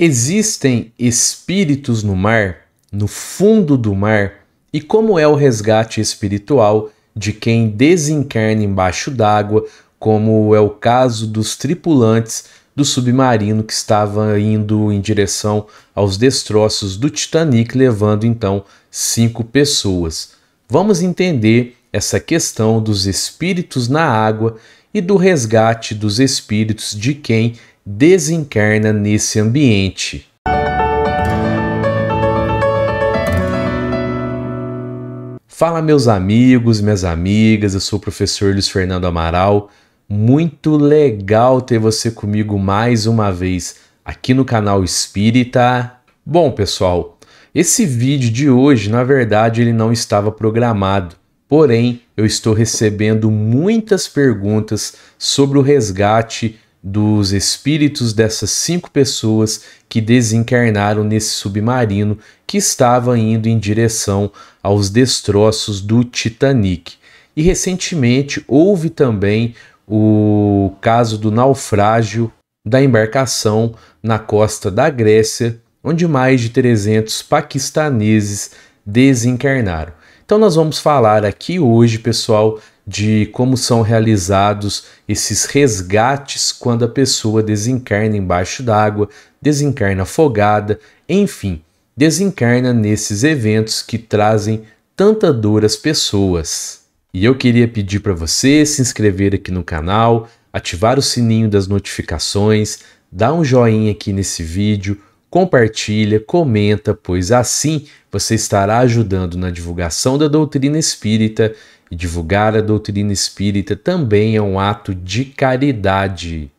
Existem espíritos no mar, no fundo do mar, e como é o resgate espiritual de quem desencarna embaixo d'água, como é o caso dos tripulantes do submarino que estava indo em direção aos destroços do Titanic, levando então cinco pessoas. Vamos entender essa questão dos espíritos na água e do resgate dos espíritos de quem desencarna nesse ambiente. Fala, meus amigos, minhas amigas, eu sou o professor Luiz Fernando Amaral. Muito legal ter você comigo mais uma vez aqui no canal Espírita. Bom, pessoal, esse vídeo de hoje, na verdade, ele não estava programado. Porém, eu estou recebendo muitas perguntas sobre o resgate dos espíritos dessas cinco pessoas que desencarnaram nesse submarino que estava indo em direção aos destroços do Titanic. E recentemente houve também o caso do naufrágio da embarcação na costa da Grécia, onde mais de 300 paquistaneses desencarnaram. Então nós vamos falar aqui hoje, pessoal, de como são realizados esses resgates quando a pessoa desencarna embaixo d'água, desencarna afogada, enfim, desencarna nesses eventos que trazem tanta dor às pessoas. E eu queria pedir para você se inscrever aqui no canal, ativar o sininho das notificações, dar um joinha aqui nesse vídeo, compartilha, comenta, pois assim você estará ajudando na divulgação da doutrina espírita e divulgar a doutrina espírita também é um ato de caridade.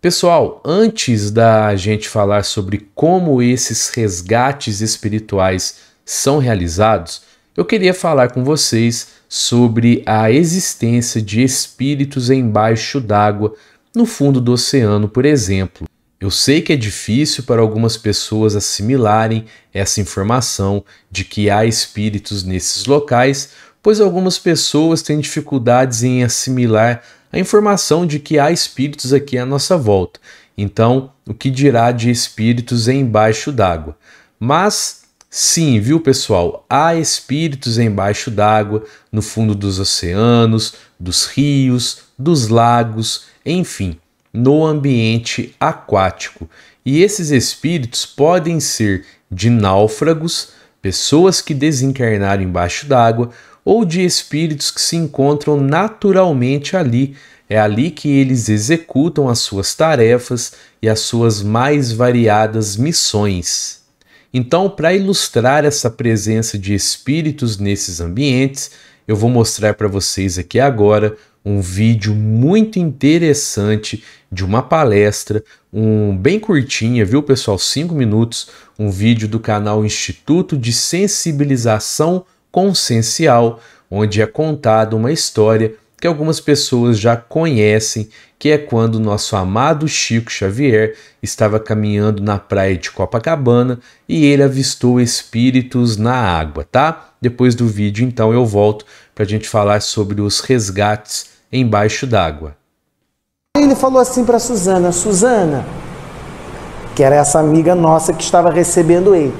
Pessoal, antes da gente falar sobre como esses resgates espirituais são realizados, eu queria falar com vocês sobre a existência de espíritos embaixo d'água, no fundo do oceano, por exemplo. Eu sei que é difícil para algumas pessoas assimilarem essa informação de que há espíritos nesses locais, pois algumas pessoas têm dificuldades em assimilar a informação de que há espíritos aqui à nossa volta. Então, o que dirá de espíritos embaixo d'água? Mas sim, viu pessoal, há espíritos embaixo d'água, no fundo dos oceanos, dos rios, dos lagos, enfim, no ambiente aquático. E esses espíritos podem ser de náufragos, pessoas que desencarnaram embaixo d'água, ou de espíritos que se encontram naturalmente ali. É ali que eles executam as suas tarefas e as suas mais variadas missões. Então, para ilustrar essa presença de espíritos nesses ambientes, eu vou mostrar para vocês aqui agora um vídeo muito interessante de uma palestra, um bem curtinha, viu pessoal, Cinco minutos, um vídeo do canal Instituto de Sensibilização consciencial, onde é contada uma história que algumas pessoas já conhecem, que é quando nosso amado Chico Xavier estava caminhando na praia de Copacabana e ele avistou espíritos na água, tá? Depois do vídeo, então, eu volto para a gente falar sobre os resgates embaixo d'água. Ele falou assim para Suzana: Suzana, que era essa amiga nossa que estava recebendo ele,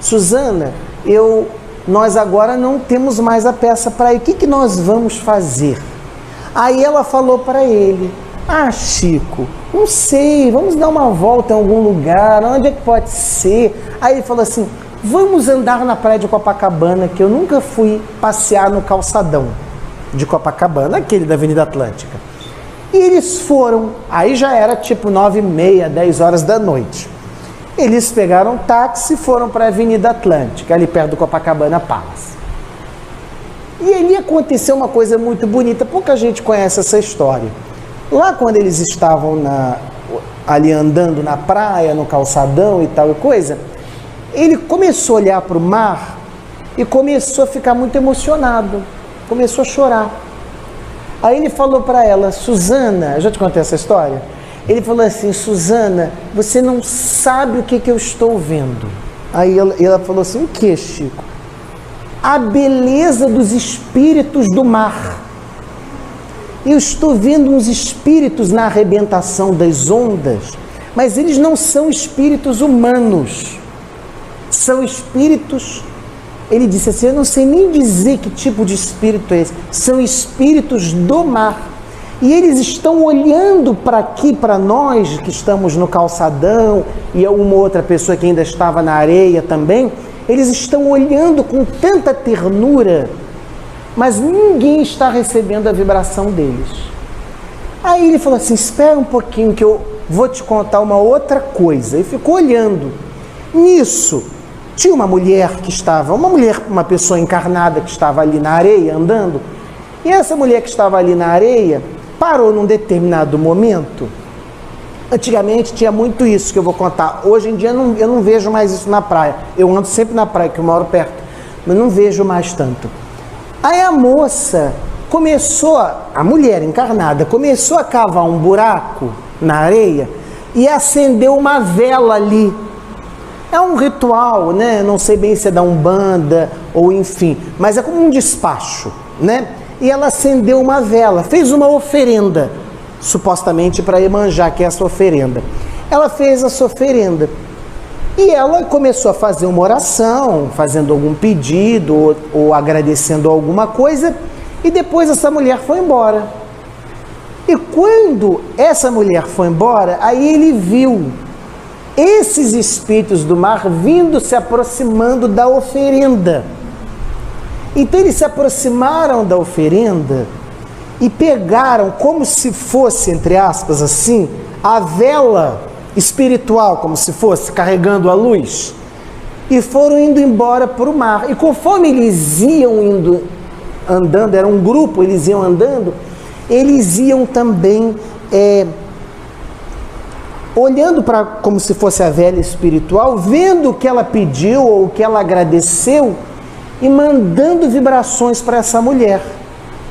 Suzana, eu nós agora não temos mais a peça para ir. O que, que nós vamos fazer? Aí ela falou para ele: Ah, Chico, não sei, vamos dar uma volta em algum lugar, onde é que pode ser? Aí ele falou assim: Vamos andar na praia de Copacabana, que eu nunca fui passear no calçadão de Copacabana, aquele da Avenida Atlântica. E eles foram, aí já era tipo nove e meia, 10 horas da noite. Eles pegaram um táxi e foram para a Avenida Atlântica, ali perto do Copacabana Palace. E ali aconteceu uma coisa muito bonita, pouca gente conhece essa história. Lá quando eles estavam na, ali andando na praia, no calçadão e tal e coisa, ele começou a olhar para o mar e começou a ficar muito emocionado, começou a chorar. Aí ele falou para ela, Suzana, já te contei essa história? Ele falou assim: Suzana, você não sabe o que, que eu estou vendo. Aí ela, ela falou assim: O que, Chico? A beleza dos espíritos do mar. Eu estou vendo uns espíritos na arrebentação das ondas, mas eles não são espíritos humanos. São espíritos. Ele disse assim: Eu não sei nem dizer que tipo de espírito é esse. São espíritos do mar e eles estão olhando para aqui, para nós que estamos no calçadão e é uma outra pessoa que ainda estava na areia também, eles estão olhando com tanta ternura, mas ninguém está recebendo a vibração deles. Aí ele falou assim: espera um pouquinho que eu vou te contar uma outra coisa. E ficou olhando. Nisso, tinha uma mulher que estava, uma mulher, uma pessoa encarnada que estava ali na areia andando. E essa mulher que estava ali na areia, parou num determinado momento. Antigamente tinha muito isso que eu vou contar. Hoje em dia não, eu não vejo mais isso na praia. Eu ando sempre na praia, que eu moro perto, mas não vejo mais tanto. Aí a moça começou, a mulher encarnada, começou a cavar um buraco na areia e acendeu uma vela ali. É um ritual, né? Não sei bem se é da Umbanda ou enfim, mas é como um despacho, né? e ela acendeu uma vela, fez uma oferenda, supostamente para Emanjá, que é essa oferenda. Ela fez essa oferenda. E ela começou a fazer uma oração, fazendo algum pedido ou, ou agradecendo alguma coisa, e depois essa mulher foi embora. E quando essa mulher foi embora, aí ele viu esses espíritos do mar vindo se aproximando da oferenda. Então eles se aproximaram da oferenda e pegaram, como se fosse, entre aspas, assim, a vela espiritual, como se fosse, carregando a luz, e foram indo embora para o mar. E conforme eles iam indo, andando, era um grupo, eles iam andando, eles iam também é, olhando para como se fosse a vela espiritual, vendo o que ela pediu ou o que ela agradeceu e mandando vibrações para essa mulher,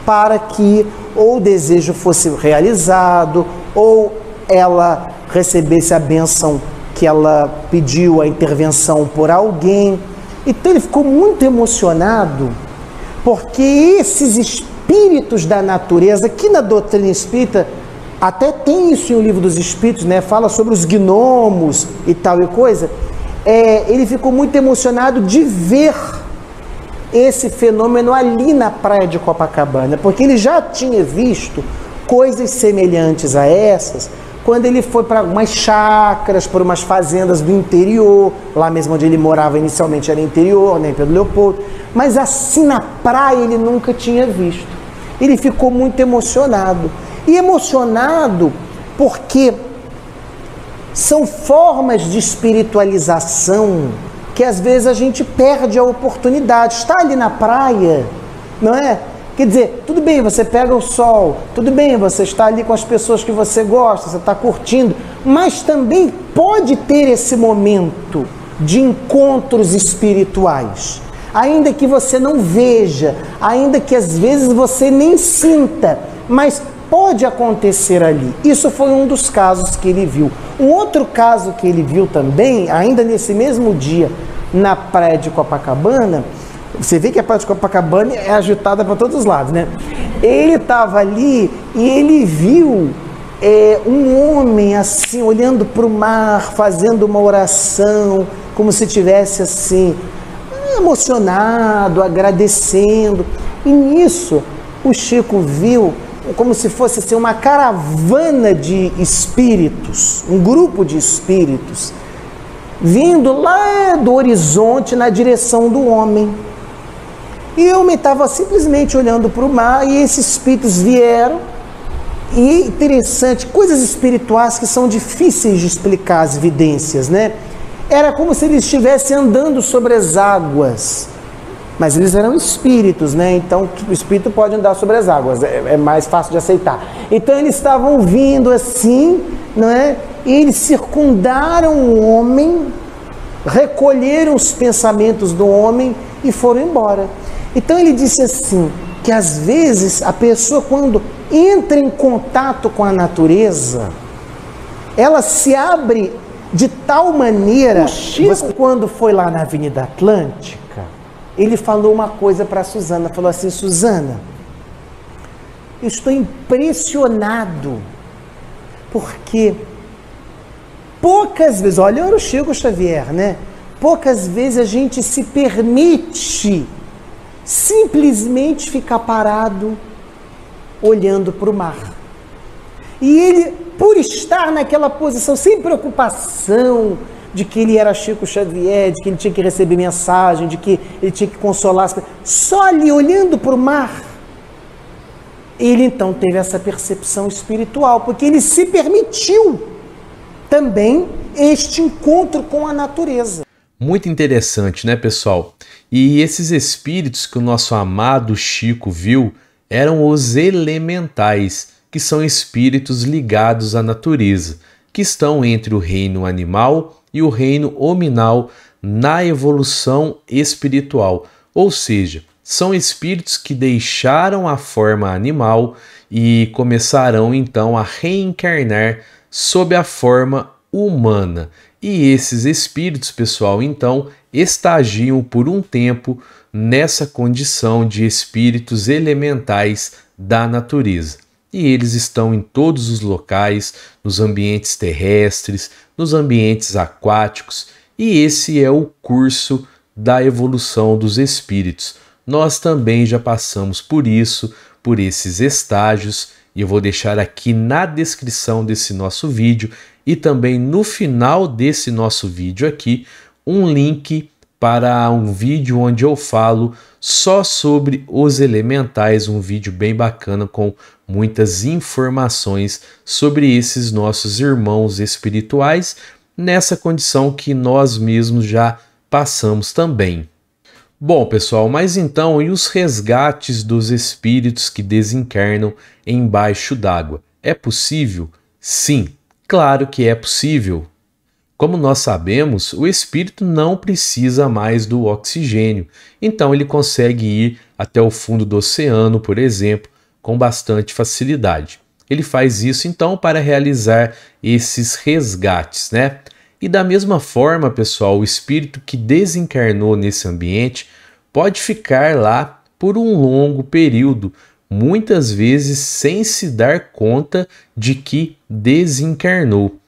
para que ou o desejo fosse realizado, ou ela recebesse a benção que ela pediu, a intervenção por alguém. Então ele ficou muito emocionado, porque esses espíritos da natureza, que na doutrina espírita até tem isso em O Livro dos Espíritos, né? Fala sobre os gnomos e tal e coisa. É, ele ficou muito emocionado de ver esse fenômeno ali na praia de Copacabana, porque ele já tinha visto coisas semelhantes a essas quando ele foi para algumas chacras, para umas fazendas do interior, lá mesmo onde ele morava inicialmente era interior, nem né, Pedro Leopoldo, mas assim na praia ele nunca tinha visto. Ele ficou muito emocionado. E emocionado porque são formas de espiritualização que às vezes a gente perde a oportunidade. Está ali na praia, não é? Quer dizer, tudo bem, você pega o sol, tudo bem, você está ali com as pessoas que você gosta, você está curtindo, mas também pode ter esse momento de encontros espirituais. Ainda que você não veja, ainda que às vezes você nem sinta, mas pode acontecer ali. Isso foi um dos casos que ele viu. Um outro caso que ele viu também, ainda nesse mesmo dia, na praia de Copacabana, você vê que a praia de Copacabana é agitada para todos os lados, né? Ele estava ali e ele viu é, um homem assim, olhando para o mar, fazendo uma oração, como se tivesse assim, emocionado, agradecendo. E nisso o Chico viu como se fosse assim, uma caravana de espíritos, um grupo de espíritos vindo lá do horizonte na direção do homem. E eu me estava simplesmente olhando para o mar e esses espíritos vieram. E interessante, coisas espirituais que são difíceis de explicar as evidências né? Era como se eles estivessem andando sobre as águas. Mas eles eram espíritos, né? Então o espírito pode andar sobre as águas, é, é mais fácil de aceitar. Então eles estavam vindo assim, não é? E eles circundaram o homem, recolheram os pensamentos do homem e foram embora. Então ele disse assim: que às vezes a pessoa, quando entra em contato com a natureza, ela se abre de tal maneira. Você, quando foi lá na Avenida Atlântica, ele falou uma coisa para Suzana, falou assim: "Suzana, eu estou impressionado porque poucas vezes, olha, eu era o Chico Xavier, né? Poucas vezes a gente se permite simplesmente ficar parado olhando para o mar. E ele, por estar naquela posição sem preocupação, de que ele era Chico Xavier, de que ele tinha que receber mensagem, de que ele tinha que consolar. As... Só ali olhando para o mar, ele então teve essa percepção espiritual, porque ele se permitiu também este encontro com a natureza. Muito interessante, né, pessoal? E esses espíritos que o nosso amado Chico viu eram os elementais, que são espíritos ligados à natureza, que estão entre o reino animal e o reino hominal na evolução espiritual, ou seja, são espíritos que deixaram a forma animal e começarão então a reencarnar sob a forma humana. E esses espíritos, pessoal, então estagiam por um tempo nessa condição de espíritos elementais da natureza e eles estão em todos os locais, nos ambientes terrestres, nos ambientes aquáticos, e esse é o curso da evolução dos espíritos. Nós também já passamos por isso, por esses estágios, e eu vou deixar aqui na descrição desse nosso vídeo e também no final desse nosso vídeo aqui um link para um vídeo onde eu falo só sobre os elementais, um vídeo bem bacana com muitas informações sobre esses nossos irmãos espirituais nessa condição que nós mesmos já passamos também. Bom, pessoal, mas então e os resgates dos espíritos que desencarnam embaixo d'água? É possível? Sim, claro que é possível. Como nós sabemos, o espírito não precisa mais do oxigênio, então ele consegue ir até o fundo do oceano, por exemplo, com bastante facilidade. Ele faz isso então para realizar esses resgates, né? E da mesma forma, pessoal, o espírito que desencarnou nesse ambiente pode ficar lá por um longo período, muitas vezes sem se dar conta de que desencarnou.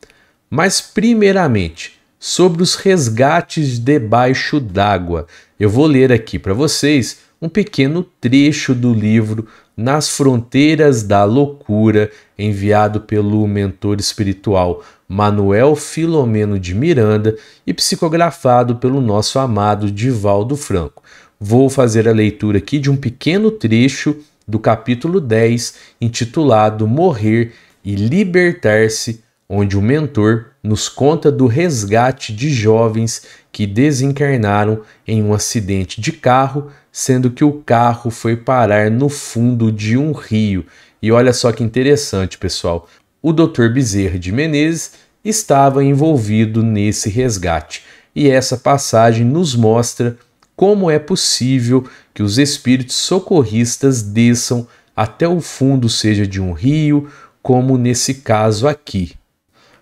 Mas, primeiramente, sobre os resgates debaixo d'água, eu vou ler aqui para vocês um pequeno trecho do livro Nas Fronteiras da Loucura, enviado pelo mentor espiritual Manuel Filomeno de Miranda e psicografado pelo nosso amado Divaldo Franco. Vou fazer a leitura aqui de um pequeno trecho do capítulo 10, intitulado Morrer e Libertar-se onde o mentor nos conta do resgate de jovens que desencarnaram em um acidente de carro, sendo que o carro foi parar no fundo de um rio. E olha só que interessante, pessoal. O Dr. Bezerra de Menezes estava envolvido nesse resgate. E essa passagem nos mostra como é possível que os espíritos socorristas desçam até o fundo, seja de um rio, como nesse caso aqui.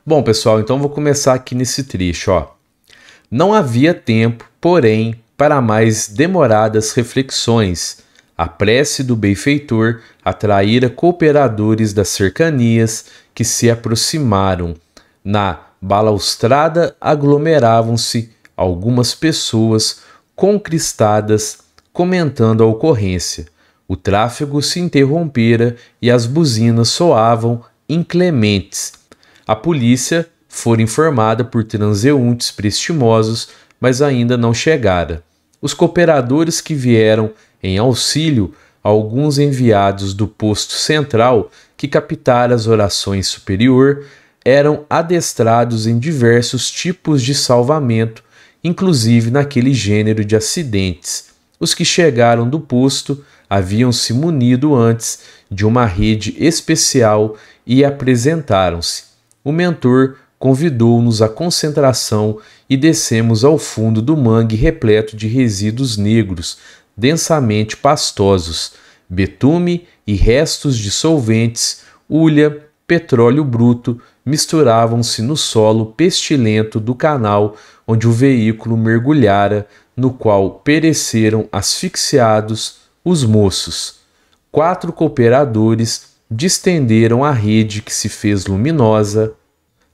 Bom, pessoal, então vou começar aqui nesse trecho, ó. Não havia tempo, porém, para mais demoradas reflexões. A prece do benfeitor atraíra cooperadores das cercanias que se aproximaram. Na balaustrada aglomeravam-se algumas pessoas concristadas comentando a ocorrência. O tráfego se interrompera e as buzinas soavam inclementes a polícia foi informada por transeuntes prestimosos, mas ainda não chegara. Os cooperadores que vieram em auxílio, alguns enviados do posto central que captara as orações superior, eram adestrados em diversos tipos de salvamento, inclusive naquele gênero de acidentes. Os que chegaram do posto haviam se munido antes de uma rede especial e apresentaram-se o mentor convidou-nos à concentração e descemos ao fundo do mangue repleto de resíduos negros, densamente pastosos, betume e restos de solventes, hulha, petróleo bruto misturavam-se no solo pestilento do canal onde o veículo mergulhara, no qual pereceram asfixiados os moços. Quatro cooperadores distenderam a rede que se fez luminosa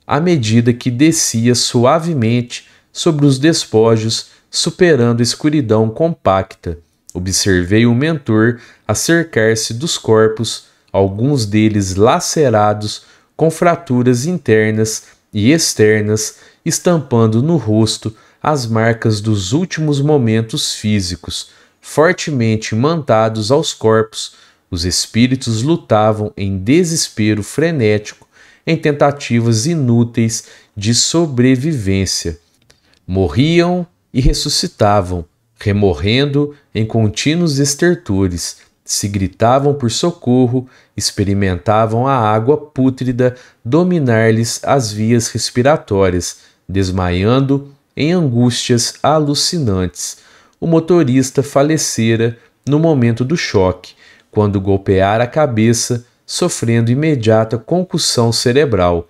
à medida que descia suavemente sobre os despojos, superando a escuridão compacta. Observei o mentor acercar-se dos corpos, alguns deles lacerados, com fraturas internas e externas, estampando no rosto as marcas dos últimos momentos físicos, fortemente mantados aos corpos, os espíritos lutavam em desespero frenético em tentativas inúteis de sobrevivência. Morriam e ressuscitavam, remorrendo em contínuos estertores, se gritavam por socorro, experimentavam a água pútrida dominar-lhes as vias respiratórias, desmaiando em angústias alucinantes. O motorista falecera no momento do choque, quando golpeara a cabeça sofrendo imediata concussão cerebral.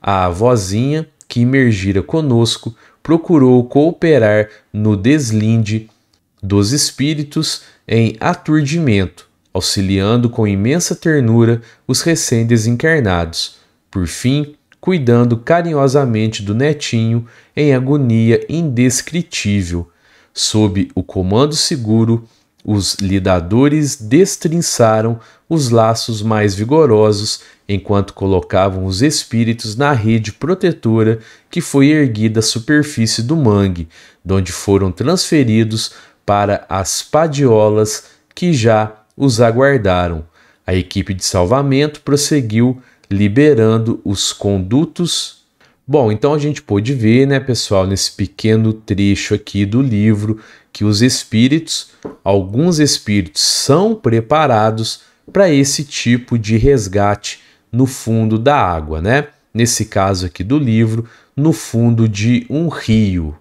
A vozinha, que emergira conosco, procurou cooperar no deslinde dos espíritos em aturdimento, auxiliando com imensa ternura os recém-desencarnados. Por fim, cuidando carinhosamente do netinho em agonia indescritível, sob o comando seguro os lidadores destrinçaram os laços mais vigorosos enquanto colocavam os espíritos na rede protetora que foi erguida à superfície do mangue, onde foram transferidos para as padiolas que já os aguardaram. A equipe de salvamento prosseguiu liberando os condutos Bom, então a gente pôde ver, né, pessoal, nesse pequeno trecho aqui do livro, que os espíritos, alguns espíritos são preparados para esse tipo de resgate no fundo da água, né? Nesse caso aqui do livro, no fundo de um rio.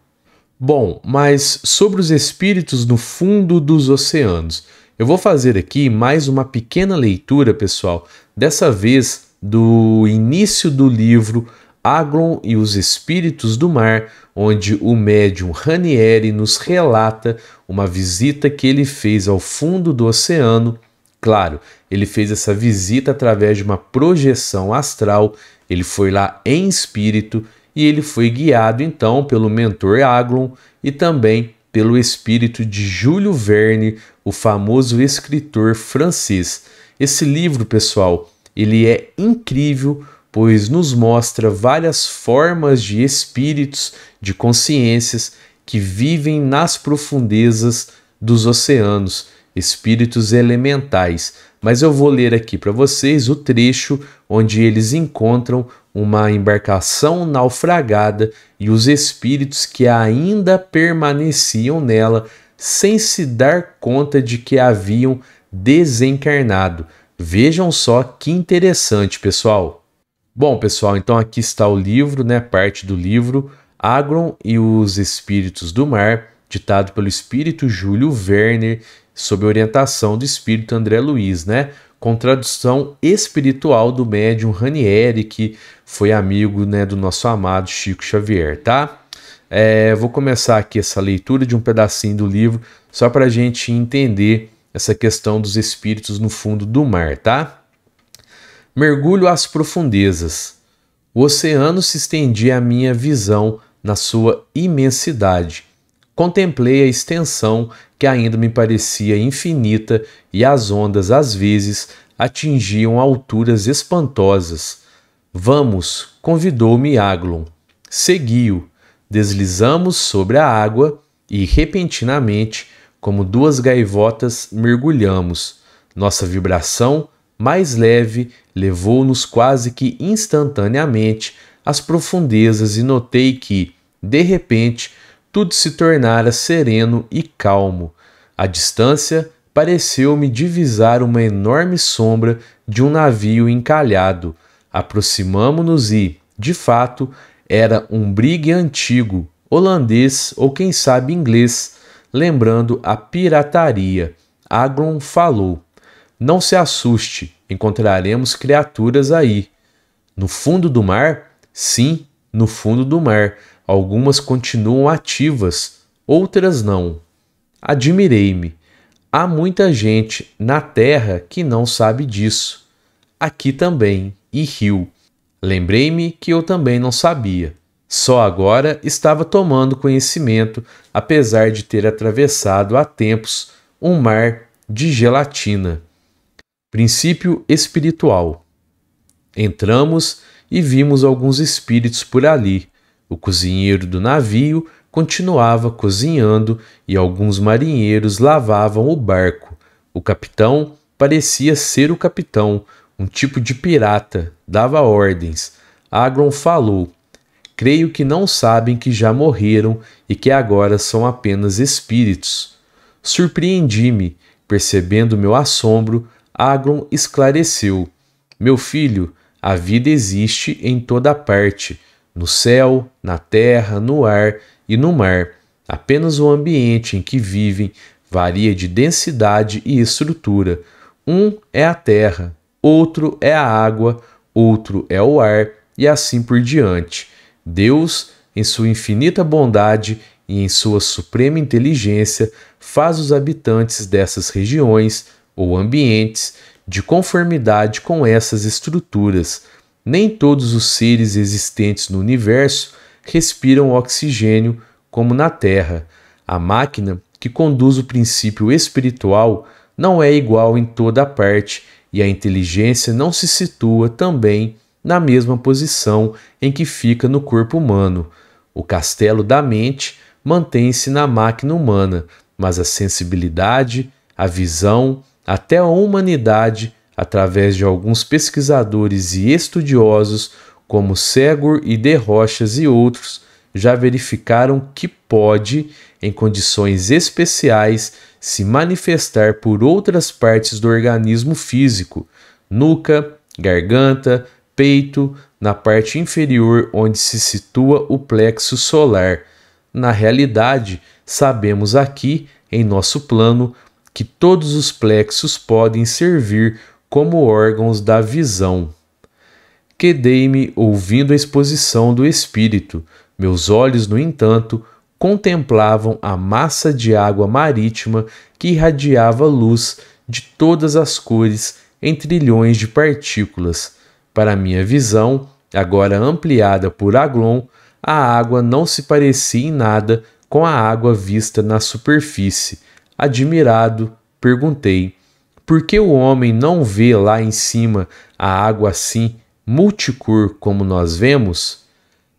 Bom, mas sobre os espíritos no fundo dos oceanos, eu vou fazer aqui mais uma pequena leitura, pessoal, dessa vez do início do livro Aglon e os Espíritos do Mar, onde o médium Ranieri nos relata uma visita que ele fez ao fundo do oceano. Claro, ele fez essa visita através de uma projeção astral, ele foi lá em espírito e ele foi guiado então pelo mentor Aglon e também pelo espírito de Júlio Verne, o famoso escritor francês. Esse livro, pessoal, ele é incrível pois nos mostra várias formas de espíritos, de consciências que vivem nas profundezas dos oceanos, espíritos elementais. Mas eu vou ler aqui para vocês o trecho onde eles encontram uma embarcação naufragada e os espíritos que ainda permaneciam nela sem se dar conta de que haviam desencarnado. Vejam só que interessante, pessoal. Bom, pessoal, então aqui está o livro, né, parte do livro Agron e os Espíritos do Mar, ditado pelo espírito Júlio Werner, sob orientação do espírito André Luiz, né? Com tradução espiritual do médium Ranieri, que foi amigo né, do nosso amado Chico Xavier, tá? É, vou começar aqui essa leitura de um pedacinho do livro, só para a gente entender essa questão dos espíritos no fundo do mar, tá? mergulho às profundezas. O oceano se estendia à minha visão na sua imensidade. Contemplei a extensão que ainda me parecia infinita e as ondas, às vezes, atingiam alturas espantosas. Vamos, convidou-me Aglon. Segui-o. Deslizamos sobre a água e, repentinamente, como duas gaivotas, mergulhamos. Nossa vibração mais leve, levou-nos quase que instantaneamente às profundezas e notei que, de repente, tudo se tornara sereno e calmo. A distância pareceu-me divisar uma enorme sombra de um navio encalhado. Aproximamo-nos e, de fato, era um brigue antigo, holandês ou quem sabe inglês, lembrando a pirataria. Agron falou. Não se assuste, encontraremos criaturas aí. No fundo do mar? Sim, no fundo do mar. Algumas continuam ativas, outras não. Admirei-me. Há muita gente na terra que não sabe disso. Aqui também, e riu. Lembrei-me que eu também não sabia. Só agora estava tomando conhecimento, apesar de ter atravessado há tempos um mar de gelatina princípio espiritual. Entramos e vimos alguns espíritos por ali. O cozinheiro do navio continuava cozinhando e alguns marinheiros lavavam o barco. O capitão parecia ser o capitão, um tipo de pirata, dava ordens. Agron falou: Creio que não sabem que já morreram e que agora são apenas espíritos. Surpreendi-me, percebendo meu assombro Agron esclareceu: Meu filho, a vida existe em toda parte, no céu, na terra, no ar e no mar. Apenas o ambiente em que vivem varia de densidade e estrutura. Um é a terra, outro é a água, outro é o ar e assim por diante. Deus, em sua infinita bondade e em sua suprema inteligência, faz os habitantes dessas regiões ou ambientes de conformidade com essas estruturas. Nem todos os seres existentes no universo respiram oxigênio como na Terra. A máquina que conduz o princípio espiritual não é igual em toda a parte e a inteligência não se situa também na mesma posição em que fica no corpo humano. O castelo da mente mantém-se na máquina humana, mas a sensibilidade, a visão, até a humanidade através de alguns pesquisadores e estudiosos como Segur e De Rochas e outros já verificaram que pode, em condições especiais, se manifestar por outras partes do organismo físico, nuca, garganta, peito, na parte inferior onde se situa o plexo solar. Na realidade, sabemos aqui, em nosso plano, que todos os plexos podem servir como órgãos da visão. Quedei-me ouvindo a exposição do Espírito, meus olhos, no entanto, contemplavam a massa de água marítima que irradiava luz de todas as cores em trilhões de partículas. Para minha visão, agora ampliada por Aglon, a água não se parecia em nada com a água vista na superfície, Admirado, perguntei: Por que o homem não vê lá em cima a água assim, multicor como nós vemos?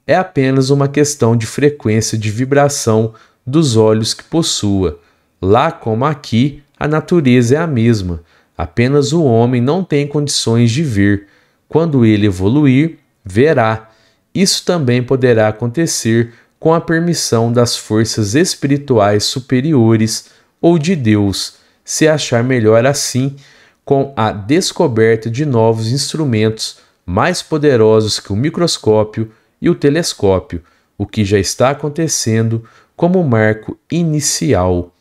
É apenas uma questão de frequência de vibração dos olhos que possua. Lá como aqui, a natureza é a mesma, apenas o homem não tem condições de ver. Quando ele evoluir, verá. Isso também poderá acontecer com a permissão das forças espirituais superiores ou de Deus, se achar melhor assim, com a descoberta de novos instrumentos mais poderosos que o microscópio e o telescópio, o que já está acontecendo como marco inicial.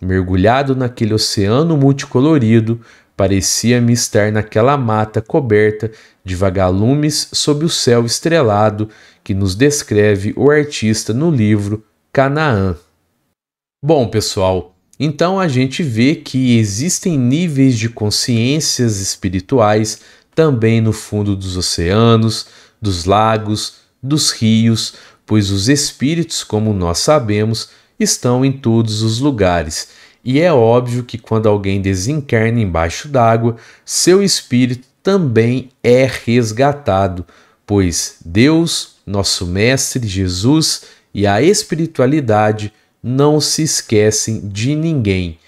Mergulhado naquele oceano multicolorido, parecia-me estar naquela mata coberta de vagalumes sob o céu estrelado que nos descreve o artista no livro Canaã. Bom, pessoal, então a gente vê que existem níveis de consciências espirituais também no fundo dos oceanos, dos lagos, dos rios, pois os espíritos, como nós sabemos, estão em todos os lugares. E é óbvio que quando alguém desencarna embaixo d'água, seu espírito também é resgatado, pois Deus, nosso Mestre Jesus e a espiritualidade não se esquecem de ninguém,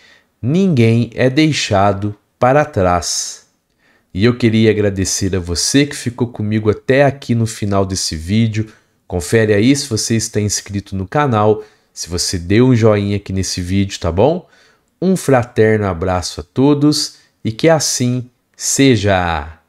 ninguém é deixado para trás. E eu queria agradecer a você que ficou comigo até aqui no final desse vídeo. Confere aí se você está inscrito no canal, se você deu um joinha aqui nesse vídeo, tá bom? Um fraterno abraço a todos e que assim seja!